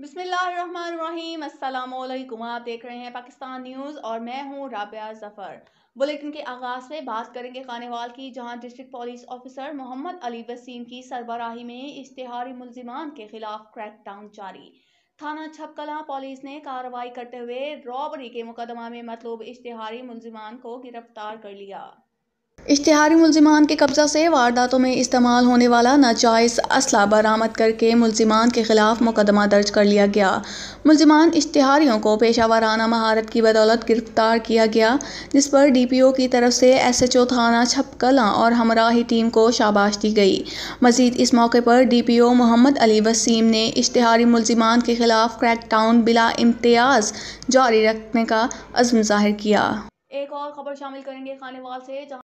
बिसमीम अल्लाम आप देख रहे हैं पाकिस्तान न्यूज़ और मैं हूँ राबिया ज़फ़र बुलेटिन के आगाज़ में बात करेंगे खानेवाल की जहाँ district police officer Mohammad Ali Waseem की सरबराही में इश्तहारी मुलजिमान के खिलाफ क्रैकडाउन जारी थाना छपकला पुलिस ने कार्रवाई करते हुए रॉबरी के मुकदमा में मतलूब इश्तहारी मुलजिमान को गिरफ्तार कर लिया इश्तहारी मुलजमान के कब्ज़ा से वारदातों में इस्तेमाल होने वाला नाजायज़ असला बरामद करके मुलजमान के खिलाफ मुकदमा दर्ज कर लिया गया मुलजमान इश्तहारियों को पेशा वाराना महारत की बदौलत गिरफ्तार किया गया जिस पर डी पी ओ की तरफ से एस एच ओ थाना छपकला और हमराही टीम को शाबाश दी गई मजीद इस मौके पर D P O Mohammad Ali Waseem ने इश्तहारी मुलजमान के खिलाफ क्रैक टाउन बिला इम्तियाज़ जारी रखने का अज़म जाहिर किया एक और खबर शामिल करेंगे वाल से